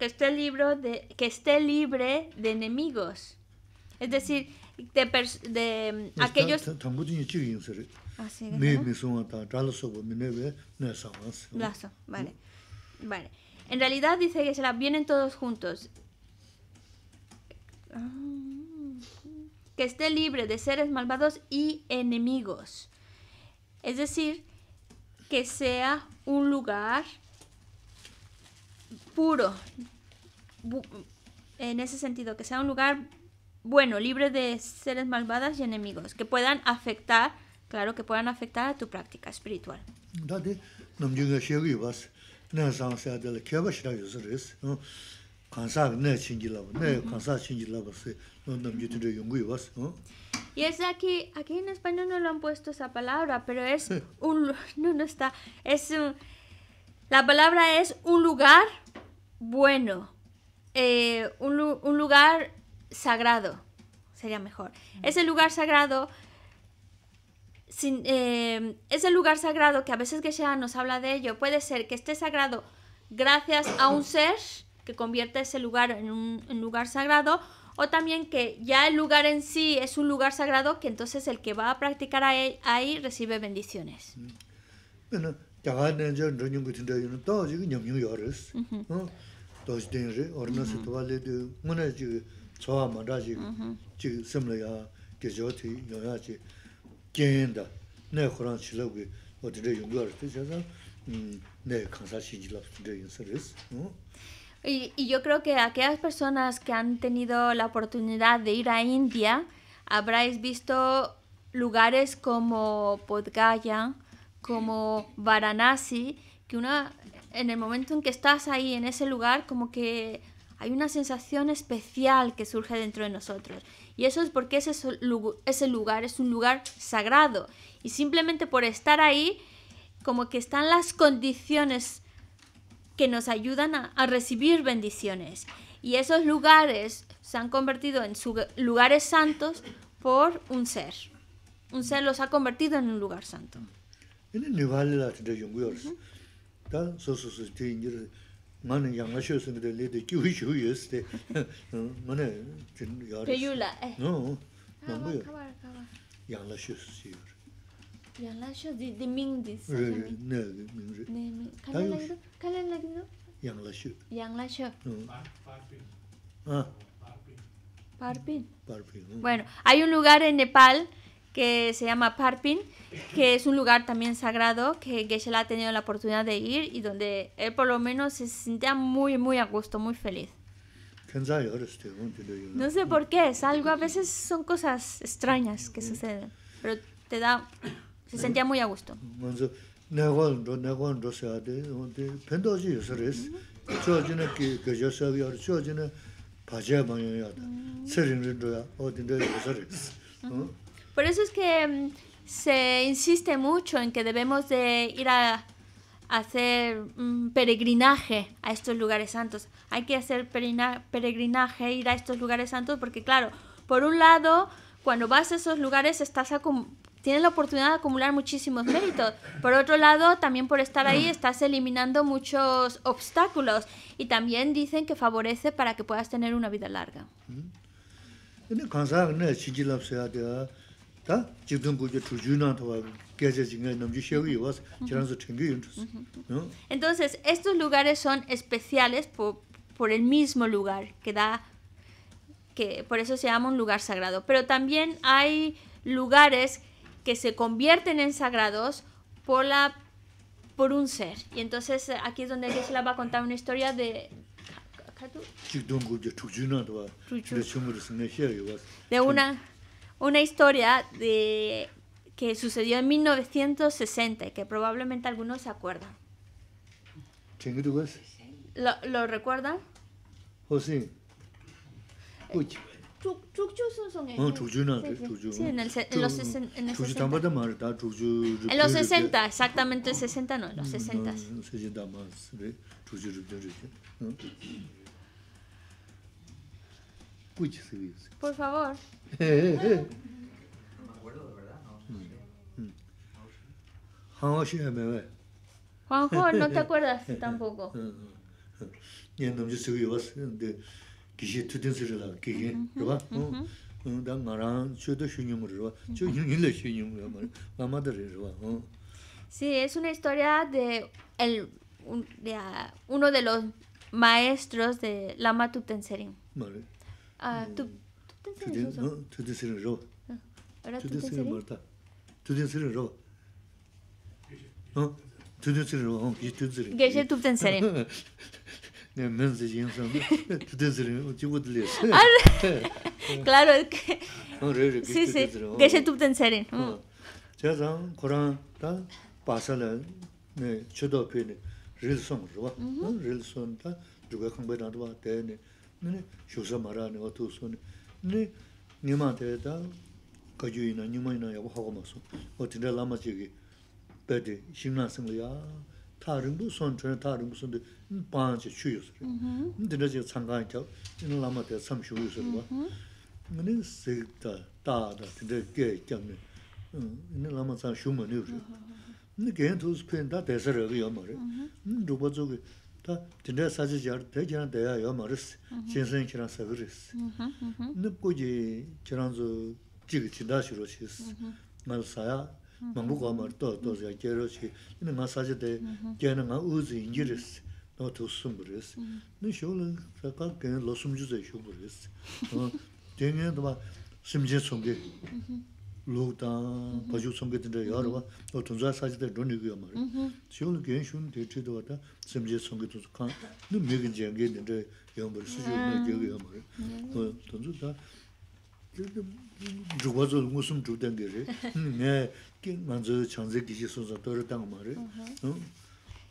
que esté libre de que esté libre de enemigos. Es decir, de, mm, aquellos... vale. Vale. En realidad dice que se la vienen todos juntos. Ah. Que esté libre de seres malvados y enemigos. Es decir, que sea un lugar puro. En ese sentido, que sea un lugar bueno, libre de seres malvadas y enemigos que puedan afectar, claro, que puedan afectar a tu práctica espiritual. Y es aquí, aquí en español no lo han puesto esa palabra, pero es un, no, no está, es la palabra es un lugar bueno, eh, un, un lugar sagrado, sería mejor. Es el lugar sagrado. Sin, eh, es el lugar sagrado que a veces que ya nos habla de ello. Puede ser que esté sagrado gracias a un ser que convierte ese lugar en un, lugar sagrado, o también que ya el lugar en sí es un lugar sagrado que entonces el que va a practicar ahí, recibe bendiciones. Mm y, y yo creo que aquellas personas que han tenido la oportunidad de ir a India habráis visto lugares como Podgaya, como Varanasi, que una en el momento en que estás ahí en ese lugar como que hay una sensación especial que surge dentro de nosotros. Y eso es porque ese, lugar es un lugar sagrado. Y simplemente por estar ahí, como que están las condiciones que nos ayudan a, recibir bendiciones. Y esos lugares se han convertido en lugares santos por un ser. Un ser los ha convertido en un lugar santo. mana yang la shu sun de le de ki hu shu yu s de mana jin ya de yu la eh no ah, no mo yu yang la shu si di di ming ne ne ne ne ne ne ka la ru parpin ah parpin parpin parpin bueno hay un lugar en nepal que se llama Parpin, que es un lugar también sagrado que Geshe ha tenido la oportunidad de ir y donde él por lo menos se sentía muy, muy a gusto, muy feliz. No sé por qué, es algo, a veces son cosas extrañas que suceden, pero te da, se sentía muy a gusto. Por eso es que mm, se insiste mucho en que debemos de ir a, hacer mm, peregrinaje a estos lugares santos. Hay que hacer peregrinaje, ir a estos lugares santos, porque claro, por un lado, cuando vas a esos lugares estás tienes la oportunidad de acumular muchísimos méritos. Por otro lado, también por estar ahí estás eliminando muchos obstáculos y también dicen que favorece para que puedas tener una vida larga. Entonces, estos lugares son especiales por, el mismo lugar que da que por eso se llama un lugar sagrado, pero también hay lugares que se convierten en sagrados por la por un ser. Y entonces eh, aquí es donde se la va a contar una historia de de una una historia de, que sucedió en 1960 y que probablemente algunos se acuerdan. ¿Lo, lo recuerdan? Oh, sí Uy. En los 60, exactamente 60, no, en los 60. Escúchese, Sí. Por favor. No me acuerdo de verdad, no. Juanjo me ve. no te acuerdas tampoco. Y entonces yo iba de que tú tienes la que que, ¿verdad? 다 나랑 저도 신용으로 저 신용을 신용으로 ¿no? Sí, es una historia de, el, de uh, uno de los maestros de Lama Tupten Vale. 아, 두든세린으로 두드실로로. 알아두세요. 두드실로로. 두드실로로. 응? 두드실로로. 이게 두드실. 이게 두든세린. 네, 냄새 진한 선. 두드실로로 오지 못 들었어. 아. Claro. 응, 레레게 두드실로로. nini shuksa mara nio tu su nini nima te da kaju ina, nima ina yabu hago ma su o tinda lama chigi pedi shimna singla ya taa rinbu son, chana taa rinbu son 근데 paan chi chu yu suri tinda chiga changaayi chao, tinda lama te sam shu yu suri tā tindā sācī yār, tā kīrāṋ dāyā yā mā rīs, chīnsañ kīrāṋ sā kī rīs. Nīp kūjī kīrāṋ zū jīg tindā shī rō shī sī, ngā rī sāyā, mā mū kua mā rī tō, tō 로다 바주 송게드려 여러 번또 전자 사진도 돈이고요 말이야. 시온 개신 대치도 왔다. 심지 송게도 칸. 너 메긴 제게인데 영벌 수준의 여기요 말이야. 또 전자 저거 무슨 두단 거래? 게 먼저 전자 기시 소자 돌았다고 말해. 응.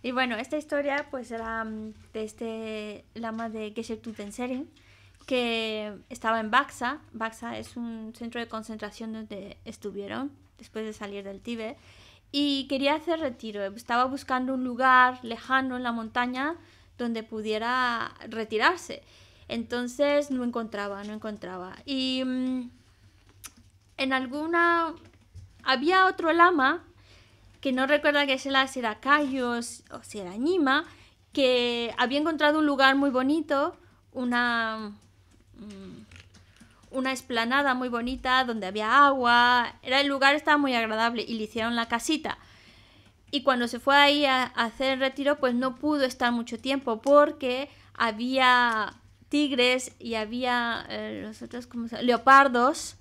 Y bueno, esta historia pues era de este lama de Geshe se que estaba en Baxa. Baxa es un centro de concentración donde estuvieron después de salir del Tíbet. Y quería hacer retiro. Estaba buscando un lugar lejano en la montaña donde pudiera retirarse. Entonces no encontraba, no encontraba. Y mm, en alguna... Había otro lama, que no recuerda que si era Kayo o si era Nima, que había encontrado un lugar muy bonito, una, una esplanada muy bonita donde había agua. Era el lugar, estaba muy agradable y le hicieron la casita. Y cuando se fue ahí a, hacer el retiro, pues no pudo estar mucho tiempo porque había tigres y había eh, los otros, leopardos.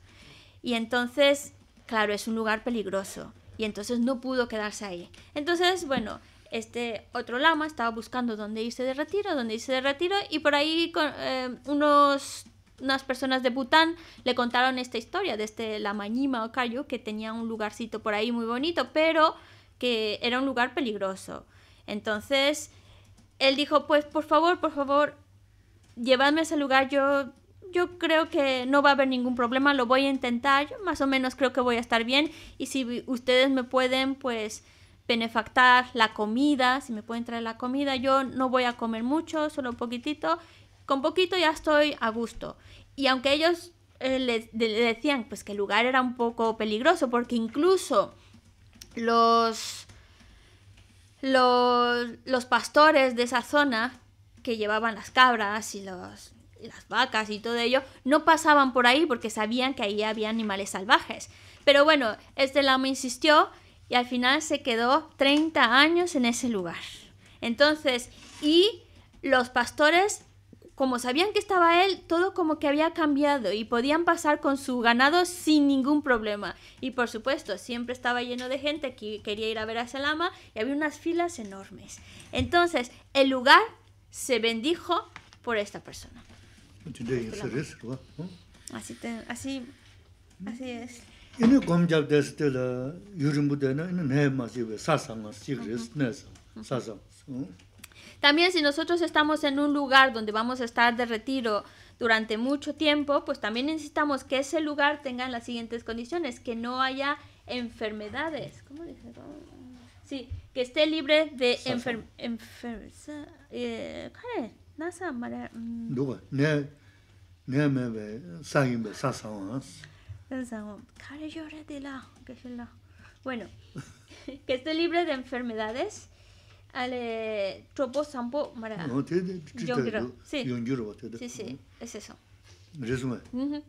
Y entonces, claro, es un lugar peligroso. Y entonces no pudo quedarse ahí. Entonces, bueno, este otro lama estaba buscando dónde irse de retiro, dónde irse de retiro, y por ahí con, eh, unos unas personas de Bután le contaron esta historia de este o cayo que tenía un lugarcito por ahí muy bonito, pero que era un lugar peligroso. Entonces él dijo, pues por favor, por favor, llevadme a ese lugar, yo, yo creo que no va a haber ningún problema, lo voy a intentar, yo más o menos creo que voy a estar bien y si ustedes me pueden, pues benefactar la comida, si me pueden traer la comida, yo no voy a comer mucho, solo un poquitito con poquito ya estoy a gusto. Y aunque ellos eh, le, decían pues que el lugar era un poco peligroso, porque incluso los, los, pastores de esa zona que llevaban las cabras y las vacas y todo ello, no pasaban por ahí porque sabían que ahí había animales salvajes. Pero bueno, este lama insistió y al final se quedó 30 años en ese lugar. Entonces, y los pastores como sabían que estaba él, todo como que había cambiado y podían pasar con su ganado sin ningún problema. Y por supuesto, siempre estaba lleno de gente que quería ir a ver a Salama y había unas filas enormes. Entonces, el lugar se bendijo por esta persona. Así, es. También si nosotros estamos en un lugar donde vamos a estar de retiro durante mucho tiempo, pues también necesitamos que ese lugar tenga las siguientes condiciones, que no haya enfermedades. ¿Cómo Sí, que esté libre de enfermedades. bueno, que esté libre de enfermedades Ale, chopo sampo mara. No, te de yongiro. Sí. Sí, sí, es eso. Resume. Mhm.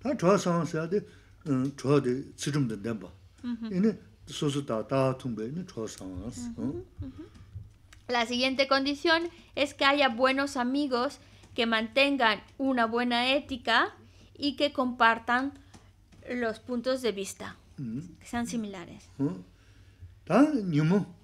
Ta choa sang sa de eh, choa de tsirum de demba. ene so so ta ta tumbe ne choa sang. La siguiente condición es que haya buenos amigos que mantengan una buena ética y que compartan los puntos de vista, mm. que sean similares. Ta nyumo.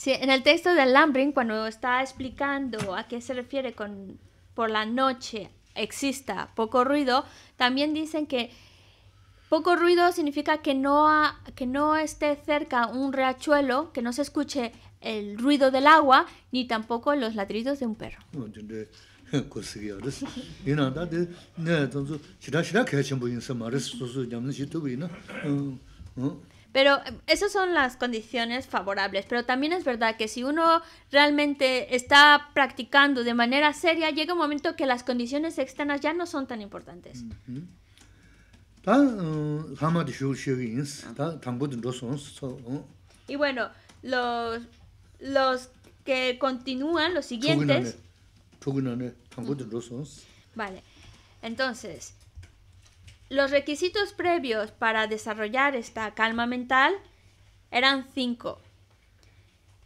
Sí, en el texto de Lambrin, cuando está explicando a qué se refiere con por la noche exista poco ruido, también dicen que poco ruido significa que no, que no esté cerca un riachuelo, que no se escuche el ruido del agua, ni tampoco los ladridos de un perro. Pero em, esas son las condiciones favorables. Pero también es verdad que si uno realmente está practicando de manera seria, llega un momento que las condiciones externas ya no son tan importantes. Mm-hmm. Y bueno, los, los que continúan, los siguientes. Mm. Vale, entonces. Los requisitos previos para desarrollar esta calma mental eran cinco.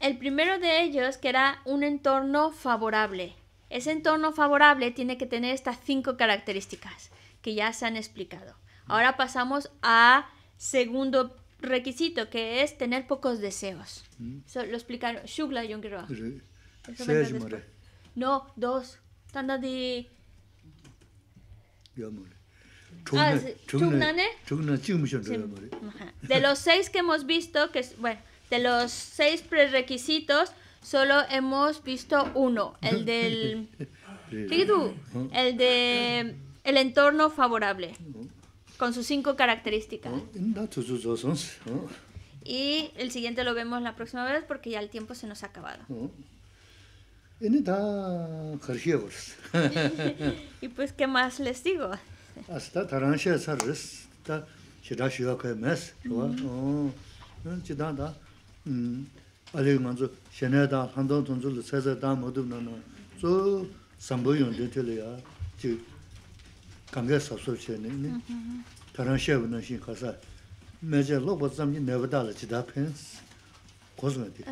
El primero de ellos que era un entorno favorable. Ese entorno favorable tiene que tener estas cinco características que ya se han explicado. Ahora pasamos a segundo requisito que es tener pocos deseos. Mm. lo explicaron No, dos. Ah, de los seis que hemos visto, que es, bueno, de los seis prerequisitos, solo hemos visto uno, el del, el de el entorno favorable, con sus cinco características. Y el siguiente lo vemos la próxima vez porque ya el tiempo se nos ha acabado. y pues, ¿qué más les digo? 아스타 다란시 사르스 다 시다 시와케 메스 좋아 어 진짜다 음 알레 먼저 셴에다 한도 돈줄 세세다 모두 너는 저 삼보용 데텔이야 지 강게 섭섭체네 다란시에 보는 신 가서 로봇 잠기 내버다라 지다 펜스 고즈메티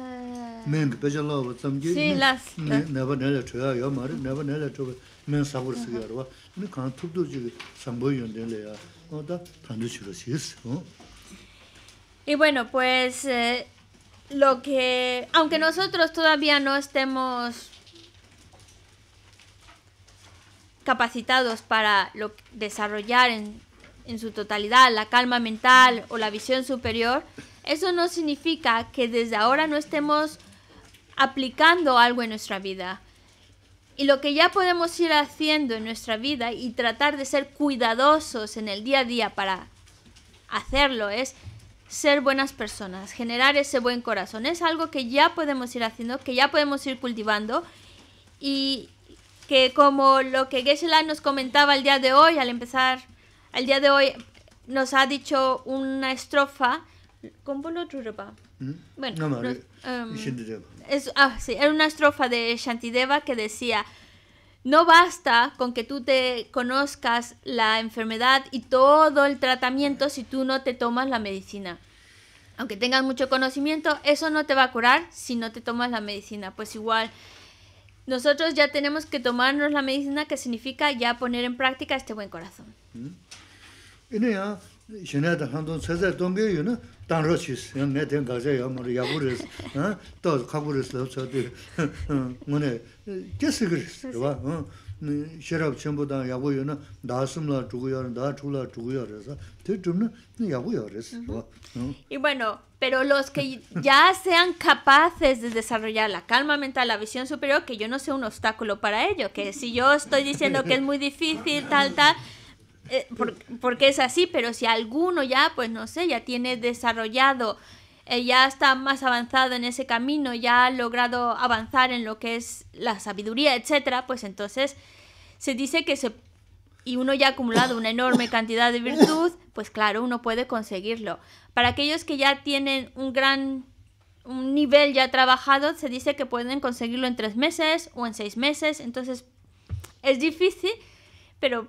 맨 베절로 잠기 실라스 내버 내려 줘야 요 말은 Y bueno, pues eh, lo que aunque nosotros todavía no estemos capacitados para desarrollar en su totalidad la calma mental o la visión superior, eso no significa que desde ahora no estemos aplicando algo en nuestra vida. Y lo que ya podemos ir haciendo en nuestra vida y tratar de ser cuidadosos en el día a día para hacerlo es ser buenas personas, generar ese buen corazón. Es algo que ya podemos ir haciendo, que ya podemos ir cultivando y que como lo que Gesela nos comentaba el día de hoy, al empezar, el día de hoy nos ha dicho una estrofa Compolo ¿Mm? Bueno, no, em, ah, era una estrofa de Shantideva que decía, no basta con que tú te conozcas la enfermedad y todo el tratamiento si tú no te tomas la medicina. Aunque tengas mucho conocimiento, eso no te va a curar si no te tomas la medicina. Pues igual, nosotros ya tenemos que tomarnos la medicina que significa ya poner en práctica este buen corazón. ¿Mm? shinayata hantun tsazay tongge yu na tangro chis, yang ne ten gazay ya mara yabu res, to kabu res lab tsadu, mune kesi gris, rwa, shirab chenpo tang yabu yu na dasum la chugu ya, da chugu la chugu ya res, te chum na yabu ya res, rwa. Y bueno, pero los que ya sean capaces de desarrollar la calma mental, la visión superior, que yo no sea un obstáculo para ello, que si yo estoy diciendo que es muy difícil, tal, tal, eh, porque es así, pero si alguno ya, pues no sé, ya tiene desarrollado, eh, ya está más avanzado en ese camino, ya ha logrado avanzar en lo que es la sabiduría, etcétera, pues entonces se dice que se y uno ya ha acumulado una enorme cantidad de virtud, pues claro, uno puede conseguirlo. Para aquellos que ya tienen un gran un nivel ya trabajado, se dice que pueden conseguirlo en tres meses o en seis meses. Entonces, es difícil, pero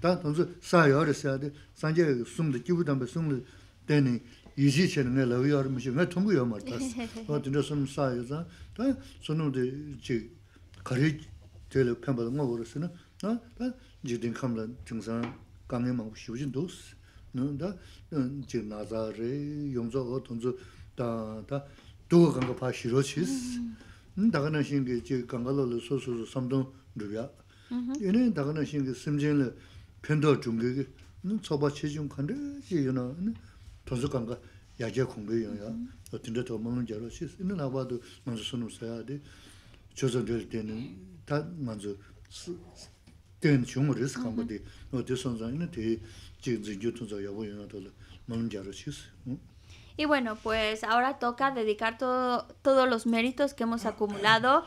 Tā tōnsu sā yōrī sā yōrī, sāngyā yōrī sūngdā, jīvū tāmbā sūngdā tēnī yīzhī chēnī ngā lau yōrī mūshī, ngā tōngu yōrī mār tās, wā tīndā sūngdā sā yōrī sā, tā sūngdā jī kārī tēlī pēmbā dā ngā wā rā sī nā, tā jī tīng khamlā tīng sā kāngyā mā Y bueno, pues ahora toca dedicar todo, todos los méritos que hemos acumulado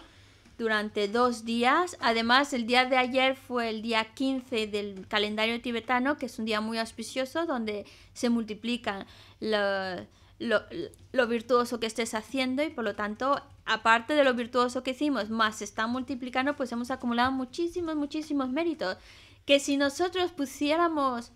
durante dos días. Además, el día de ayer fue el día 15 del calendario tibetano, que es un día muy auspicioso donde se multiplican lo, lo, virtuoso que estés haciendo y por lo tanto, aparte de lo virtuoso que hicimos, más se está multiplicando, pues hemos acumulado muchísimos, muchísimos méritos. Que si nosotros pusiéramos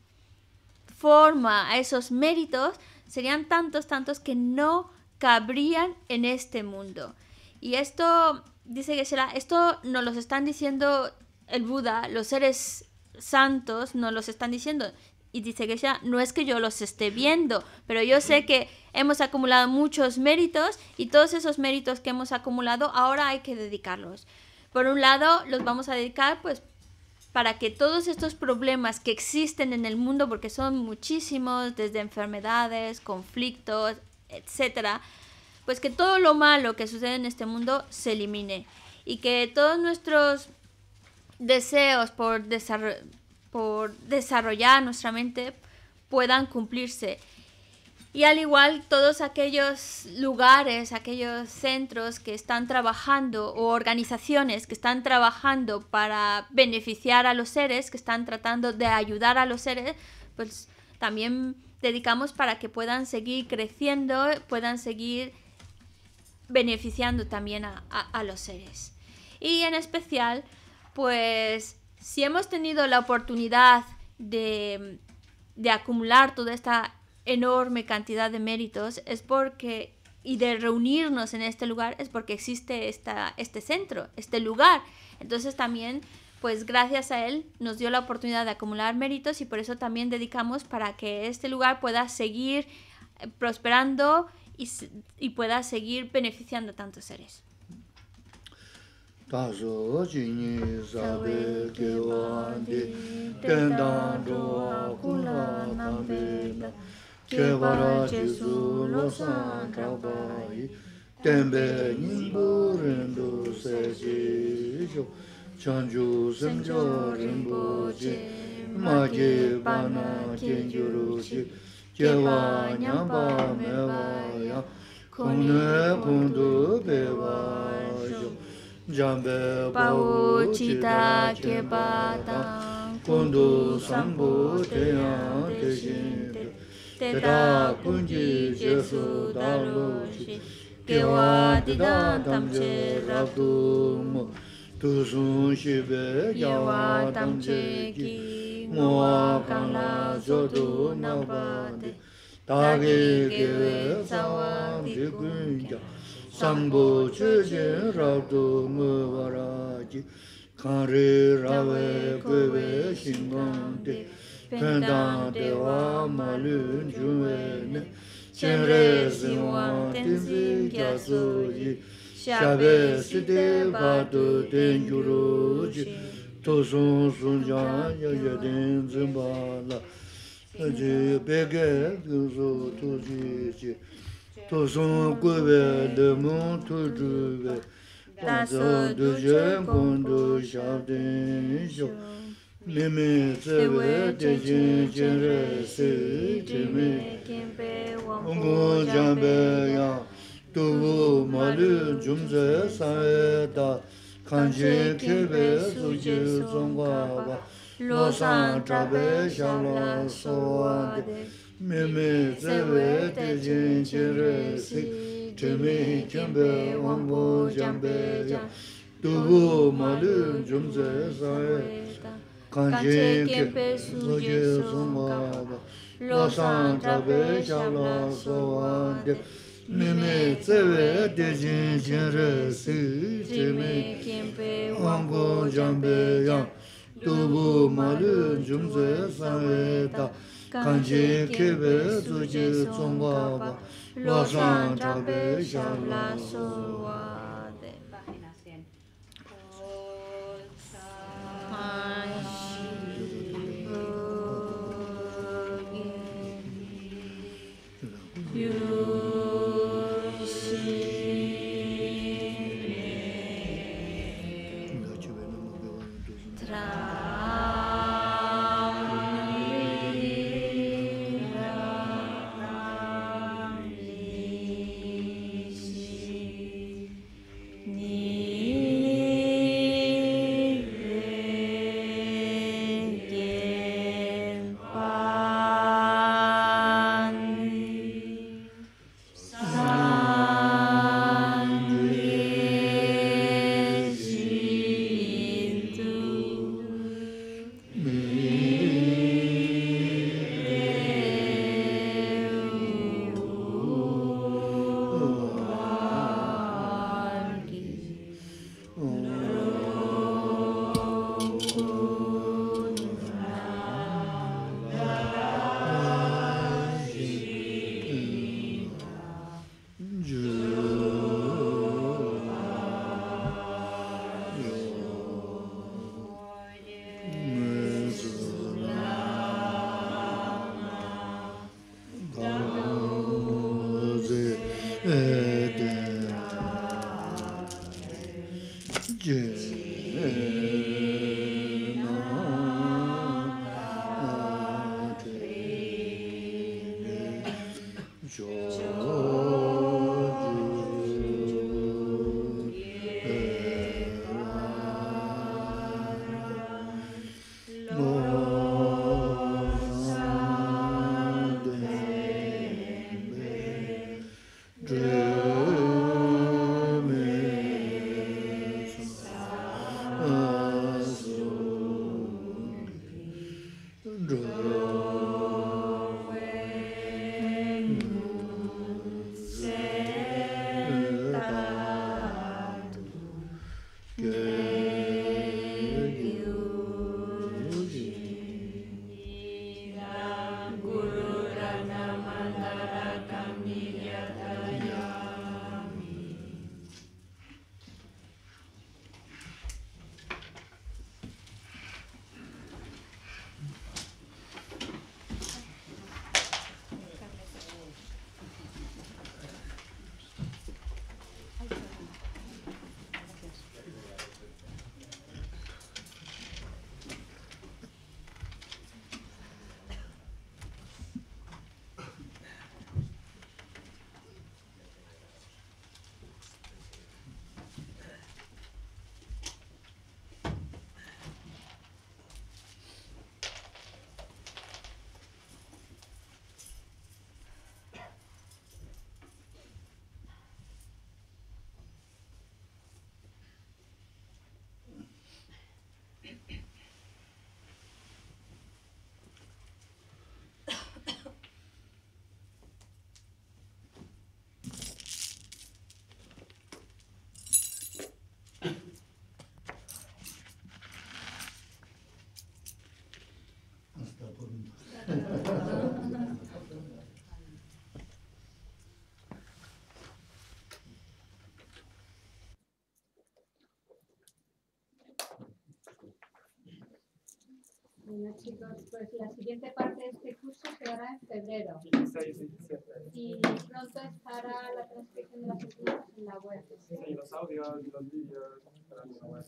forma a esos méritos, serían tantos, tantos que no cabrían en este mundo. Y esto dice que será, esto nos los están diciendo el Buda, los seres santos nos los están diciendo. Y dice que ya no es que yo los esté viendo, pero yo sé que hemos acumulado muchos méritos y todos esos méritos que hemos acumulado ahora hay que dedicarlos. Por un lado, los vamos a dedicar pues para que todos estos problemas que existen en el mundo, porque son muchísimos, desde enfermedades, conflictos, etcétera, pues que todo lo malo que sucede en este mundo se elimine y que todos nuestros deseos por, por desarrollar nuestra mente puedan cumplirse. Y al igual todos aquellos lugares, aquellos centros que están trabajando o organizaciones que están trabajando para beneficiar a los seres, que están tratando de ayudar a los seres, pues también dedicamos para que puedan seguir creciendo, puedan seguir beneficiando también a, los seres. Y en especial, pues si hemos tenido la oportunidad de, acumular toda esta enorme cantidad de méritos es porque y de reunirnos en este lugar es porque existe esta, este centro, este lugar. Entonces también, pues gracias a él nos dio la oportunidad de acumular méritos y por eso también dedicamos para que este lugar pueda seguir eh, prosperando y, pueda seguir beneficiando a tantos seres. Jewa nyamba mewa ya, kune kundu bewa yo. Jambe kundu sambu te te te. moa ka ngā sotu nā pātē tāgī ke wē tsa wā tī kuñjā sāṅbu chūchē rātū mūhā rājī khāṅ rī rā wē kua wē śiṅkāṅ tē pēntāṅ te wā tōsōng sōng jāng yā yā dēng dzēng bā lā, lā jī bē gē dēng tō jī jī, tōsōng gu bē dē mōng tō chū bē, bāng sā dō jēng gōng dō shā dēng shō, mē mē tsē bē dē jēng rē bē yā, tō mā sā tā, kanche kyube suje zongwa ba, lo san sowa de, me me zewe te jen che re si, ya, dubu malu jumze suje sowa de, mime tsewe dejin jenre si jime kempe wangpo jambe yang dubu maru jumze sanwe kanji kebe zuji tsongwa lo Lord. Bueno chicos, pues la siguiente parte de este curso se hará en febrero. Y pronto estará la transcripción de las sesiones en la web. Sí, los audios y los vídeos estarán en la web.